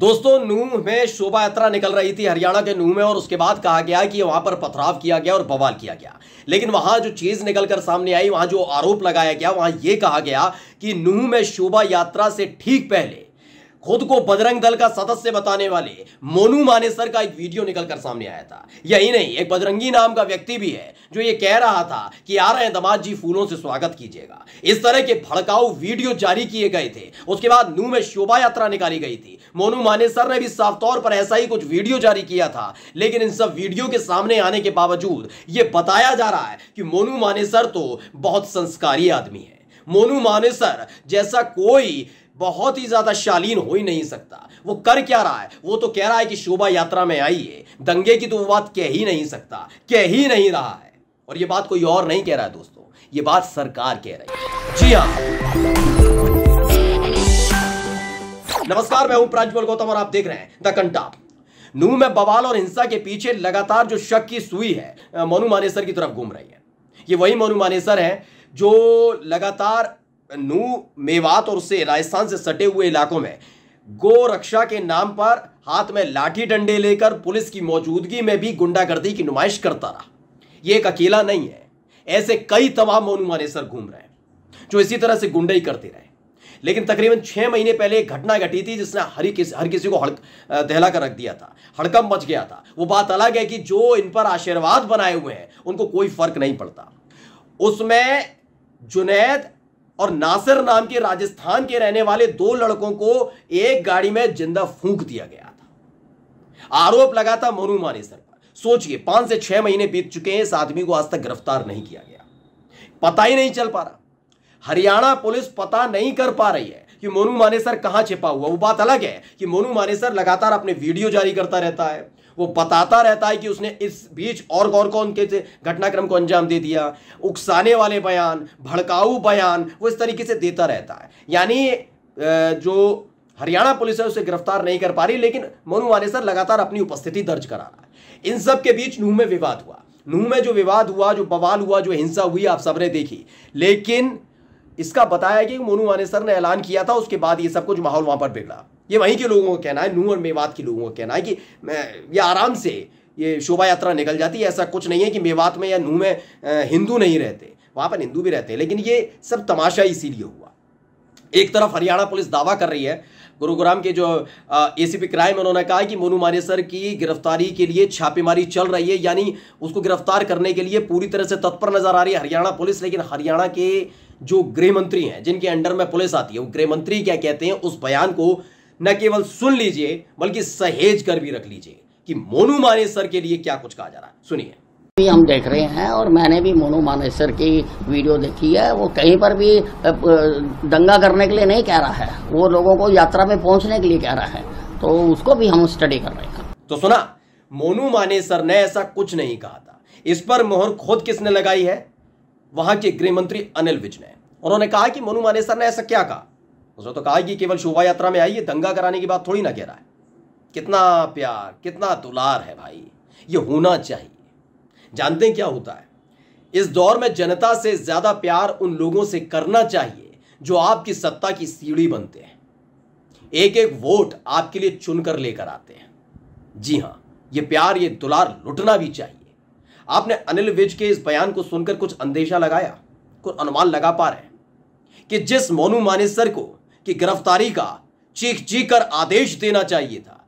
दोस्तों नूह में शोभा यात्रा निकल रही थी हरियाणा के नूह में और उसके बाद कहा गया कि वहां पर पथराव किया गया और बवाल किया गया लेकिन वहां जो चीज निकलकर सामने आई वहां जो आरोप लगाया गया वहां यह कहा गया कि नूह में शोभा यात्रा से ठीक पहले खुद को बजरंग दल का सदस्य बताने वाले मोनू मानेसर का एक वीडियो निकलकर सामने आया था यही नहीं एक बजरंगी नाम का व्यक्ति भी है जो ये कह रहा था कि आ रहे दमाद जी फूलों से स्वागत कीजिएगा इस तरह के भड़काऊ वीडियो जारी किए गए थे उसके बाद नू में शोभा यात्रा निकाली गई थी मोनू मानेसर ने भी साफ तौर पर ऐसा ही कुछ वीडियो जारी किया था लेकिन इन सब वीडियो के सामने आने के बावजूद ये बताया जा रहा है कि मोनू मानेसर तो बहुत संस्कारी आदमी है मोनू मानेसर जैसा कोई बहुत ही ज्यादा शालीन हो ही नहीं सकता वो कर क्या रहा है वो तो कह रहा है कि शोभा यात्रा में आई है दंगे की तो वो बात कह ही नहीं सकता कह ही नहीं रहा है और ये बात कोई और नहीं कह रहा है दोस्तों ये बात सरकार कह रही है जी हाँ नमस्कार मैं हूं प्राजमल गौतम और आप देख रहे हैं द कंटाप नू में बवाल और हिंसा के पीछे लगातार जो शक की सुई है मनु मानेसर की तरफ घूम रही है ये वही मनु मानेसर है जो लगातार नू मेवात और उससे राजस्थान से सटे हुए इलाकों में गो रक्षा के नाम पर हाथ में लाठी डंडे लेकर पुलिस की मौजूदगी में भी गुंडागर्दी की नुमाइश करता रहा यह एक अकेला नहीं है ऐसे कई तबाह मोनू मानेसर घूम रहे हैं जो इसी तरह से ही करते रहे लेकिन तकरीबन छह महीने पहले एक घटना घटी थी जिसने हर किसी हर किसी को हड़क दहला कर रख दिया था हड़कम मच गया था वो बात अलग है कि जो इन पर आशीर्वाद बनाए हुए हैं उनको कोई फर्क नहीं पड़ता उसमें जुनेद और नासिर नाम के राजस्थान के रहने वाले दो लड़कों को एक गाड़ी में जिंदा फूंक दिया गया था आरोप लगा था मोनू मानेसर पर सोचिए पांच से छह महीने बीत चुके हैं इस आदमी को आज तक गिरफ्तार नहीं किया गया पता ही नहीं चल पा रहा हरियाणा पुलिस पता नहीं कर पा रही है कि मोनू मानेसर कहां छिपा हुआ वो बात अलग है कि मोनू मानेसर लगातार अपने वीडियो जारी करता रहता है वो बताता रहता है कि उसने इस बीच और कौन कौन के घटनाक्रम को अंजाम दे दिया उकसाने वाले बयान भड़काऊ बयान वो इस तरीके से देता रहता है यानी जो हरियाणा पुलिस है उसे गिरफ्तार नहीं कर पा रही लेकिन मनु मानेसर लगातार अपनी उपस्थिति दर्ज करा रहा है इन सब के बीच नूह में विवाद हुआ नूह में जो विवाद हुआ जो बवाल हुआ जो हिंसा हुई आप सबने देखी लेकिन इसका बताया कि मोनू मानेसर ने ऐलान किया था उसके बाद ये सब कुछ माहौल वहां पर बिगड़ा ये वहीं के लोगों का कहना है नू और मेवात के लोगों का कहना है कि ये आराम से ये शोभा यात्रा निकल जाती है ऐसा कुछ नहीं है कि मेवात में या नू में हिंदू नहीं रहते वहाँ पर हिंदू भी रहते हैं लेकिन ये सब तमाशा इसीलिए हुआ एक तरफ हरियाणा पुलिस दावा कर रही है गुरुग्राम के जो एसीपी क्राइम उन्होंने कहा कि मोनू मानेसर की गिरफ्तारी के लिए छापेमारी चल रही है यानी उसको गिरफ्तार करने के लिए पूरी तरह से तत्पर नजर आ रही है हरियाणा पुलिस लेकिन हरियाणा के जो गृह मंत्री हैं जिनके अंडर में पुलिस आती है वो गृह मंत्री क्या कहते हैं उस बयान को न केवल सुन लीजिए बल्कि सहेज कर भी रख लीजिए कि मोनू मानेसर के लिए क्या कुछ कहा जा रहा है सुनिए भी हम देख रहे हैं और मैंने भी मोनू मानेसर की वीडियो देखी है वो कहीं पर भी दंगा करने के लिए नहीं कह रहा है वो लोगों को यात्रा में पहुंचने के लिए कह रहा है तो उसको भी हम स्टडी कर रहे हैं तो सुना मोनू मानेसर ने ऐसा कुछ नहीं कहा था इस पर मोहर खुद किसने लगाई है वहां के गृह मंत्री अनिल विज ने उन्होंने कहा कि मोनू मानेसर ने ऐसा क्या कहा उसने तो कहा कि केवल शोभा यात्रा में आई दंगा कराने की बात थोड़ी ना कह रहा है कितना प्यार कितना दुलार है भाई ये होना चाहिए जानते हैं क्या होता है इस दौर में जनता से ज्यादा प्यार उन लोगों से करना चाहिए जो आपकी सत्ता की सीढ़ी बनते हैं एक एक वोट आपके लिए चुनकर लेकर आते हैं जी हाँ ये प्यार ये दुलार लुटना भी चाहिए आपने अनिल विज के इस बयान को सुनकर कुछ अंदेशा लगाया कुछ अनुमान लगा पा रहे हैं कि जिस मोनू मानेसर को कि गिरफ्तारी का चीख चीख कर आदेश देना चाहिए था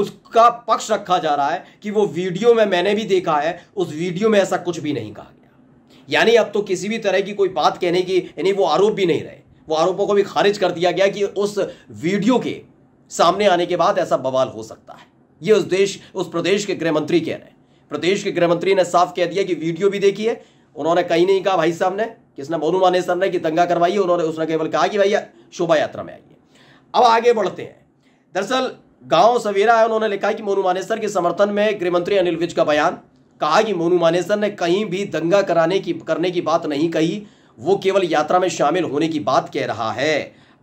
उसका पक्ष रखा जा रहा है कि वो वीडियो में मैंने भी देखा है उस वीडियो में ऐसा कुछ भी नहीं कहा गया यानी अब तो किसी भी तरह की कोई बात कहने की यानी वो आरोप भी नहीं रहे वो आरोपों को भी खारिज कर दिया गया कि उस वीडियो के सामने आने के बाद ऐसा बवाल हो सकता है ये उस देश उस प्रदेश के गृहमंत्री कह रहे हैं प्रदेश के गृहमंत्री ने साफ कह दिया कि वीडियो भी देखी है उन्होंने कहीं नहीं कहा भाई साहब ने किसने मोनू मानेसर ने की दंगा करवाई उन्होंने उसने केवल कहा कि भाई शोभा यात्रा में आइए अब आगे बढ़ते हैं दरअसल गांव सवेरा है उन्होंने लिखा कि मोनू मानेसर के समर्थन में गृहमंत्री अनिल विज का बयान कहा कि मोनू मानेसर ने कहीं भी दंगा कराने की करने की बात नहीं कही वो केवल यात्रा में शामिल होने की बात कह रहा है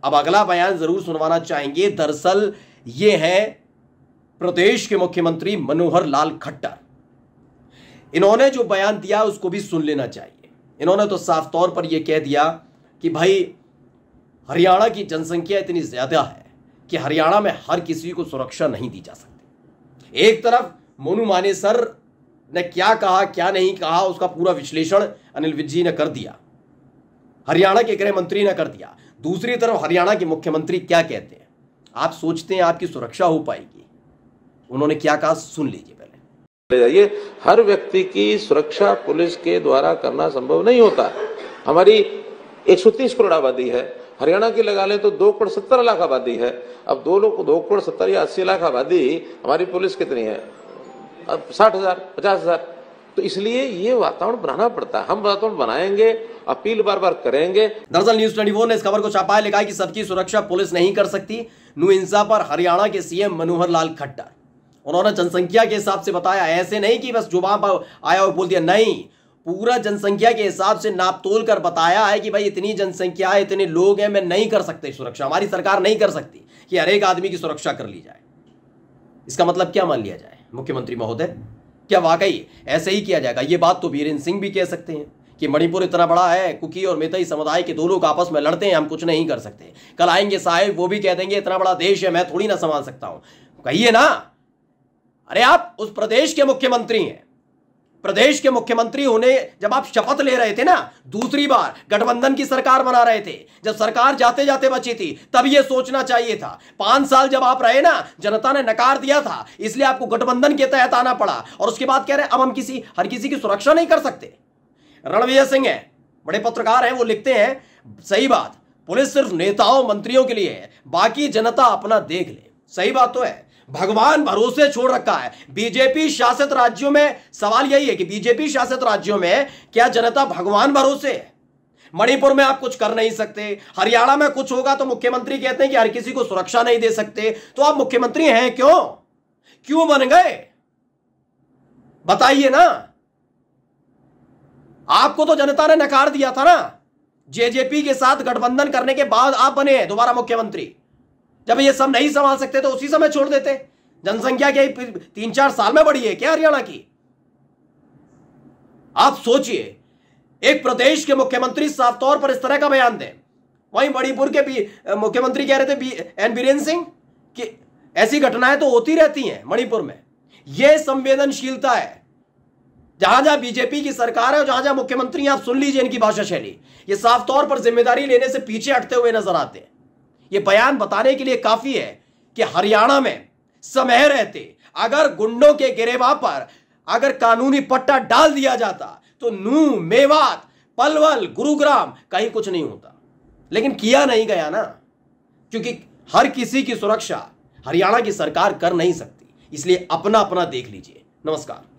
अब अगला बयान जरूर सुनवाना चाहेंगे दरअसल ये है प्रदेश के मुख्यमंत्री मनोहर लाल खट्टर इन्होंने जो बयान दिया उसको भी सुन लेना चाहिए इन्होंने तो साफ तौर पर यह कह दिया कि भाई हरियाणा की जनसंख्या इतनी ज़्यादा है कि हरियाणा में हर किसी को सुरक्षा नहीं दी जा सकती एक तरफ मोनू माने सर ने क्या कहा क्या नहीं कहा उसका पूरा विश्लेषण अनिल विज ने कर दिया हरियाणा के गृह मंत्री ने कर दिया दूसरी तरफ हरियाणा के मुख्यमंत्री क्या कहते हैं आप सोचते हैं आपकी सुरक्षा हो पाएगी उन्होंने क्या कहा सुन लीजिए पहले ले जाइए हर व्यक्ति की सुरक्षा पुलिस के द्वारा करना संभव नहीं होता हमारी 130 करोड़ आबादी है हरियाणा की लगा लें तो दो करोड़ सत्तर लाख आबादी है अब दो लोग दो करोड़ सत्तर या अस्सी लाख आबादी हमारी पुलिस कितनी है अब साठ हजार पचास हजार तो इसलिए ये वातावरण बनाना पड़ता है हम वातावरण बनाएंगे अपील बार बार करेंगे दरअसल न्यूज ट्वेंटी ने इस खबर को छापा है लिखा है कि सबकी सुरक्षा पुलिस नहीं कर सकती नुहिंसा पर हरियाणा के सीएम मनोहर लाल खट्टर उन्होंने जनसंख्या के हिसाब से बताया ऐसे नहीं कि बस वहां पर आया और बोल दिया नहीं पूरा जनसंख्या के हिसाब से नाप तोल कर बताया है कि भाई इतनी जनसंख्या है इतने लोग हैं मैं नहीं कर सकते सुरक्षा हमारी सरकार नहीं कर सकती कि हर एक आदमी की सुरक्षा कर ली जाए इसका मतलब क्या मान लिया जाए मुख्यमंत्री महोदय क्या वाकई ऐसे ही किया जाएगा ये बात तो वीरेंद्र सिंह भी कह सकते हैं कि मणिपुर इतना बड़ा है कुकी और मेतई समुदाय के दो लोग आपस में लड़ते हैं हम कुछ नहीं कर सकते कल आएंगे साहेब वो भी कह देंगे इतना बड़ा देश है मैं थोड़ी ना संभाल सकता हूं कहिए ना अरे आप उस प्रदेश के मुख्यमंत्री हैं प्रदेश के मुख्यमंत्री होने जब आप शपथ ले रहे थे ना दूसरी बार गठबंधन की सरकार बना रहे थे जब सरकार जाते जाते बची थी तब यह सोचना चाहिए था पांच साल जब आप रहे ना जनता ने नकार दिया था इसलिए आपको गठबंधन के तहत आना पड़ा और उसके बाद कह रहे अब हम किसी हर किसी की सुरक्षा नहीं कर सकते रणवीर सिंह है बड़े पत्रकार हैं वो लिखते हैं सही बात पुलिस सिर्फ नेताओं मंत्रियों के लिए है बाकी जनता अपना देख ले सही बात तो है भगवान भरोसे छोड़ रखा है बीजेपी शासित राज्यों में सवाल यही है कि बीजेपी शासित राज्यों में क्या जनता भगवान भरोसे है मणिपुर में आप कुछ कर नहीं सकते हरियाणा में कुछ होगा तो मुख्यमंत्री कहते हैं कि हर किसी को सुरक्षा नहीं दे सकते तो आप मुख्यमंत्री हैं क्यों क्यों बन गए बताइए ना आपको तो जनता ने नकार दिया था ना जेजेपी के साथ गठबंधन करने के बाद आप बने हैं दोबारा मुख्यमंत्री जब ये सब नहीं संभाल सकते तो उसी समय छोड़ देते जनसंख्या क्या तीन चार साल में बढ़ी है क्या हरियाणा की आप सोचिए एक प्रदेश के मुख्यमंत्री साफ तौर पर इस तरह का बयान दें वहीं मणिपुर के मुख्यमंत्री कह रहे थे एन बीरेन्द्र सिंह कि ऐसी घटनाएं तो होती रहती हैं मणिपुर में यह संवेदनशीलता है जहां जहां बीजेपी की सरकार है और जहां जहां मुख्यमंत्री आप सुन लीजिए इनकी भाषा शैली ये साफ तौर पर जिम्मेदारी लेने से पीछे हटते हुए नजर आते हैं ये बयान बताने के लिए काफी है कि हरियाणा में समय रहते अगर गुंडों के गिरेवा पर अगर कानूनी पट्टा डाल दिया जाता तो नू मेवात पलवल गुरुग्राम कहीं कुछ नहीं होता लेकिन किया नहीं गया ना क्योंकि हर किसी की सुरक्षा हरियाणा की सरकार कर नहीं सकती इसलिए अपना अपना देख लीजिए नमस्कार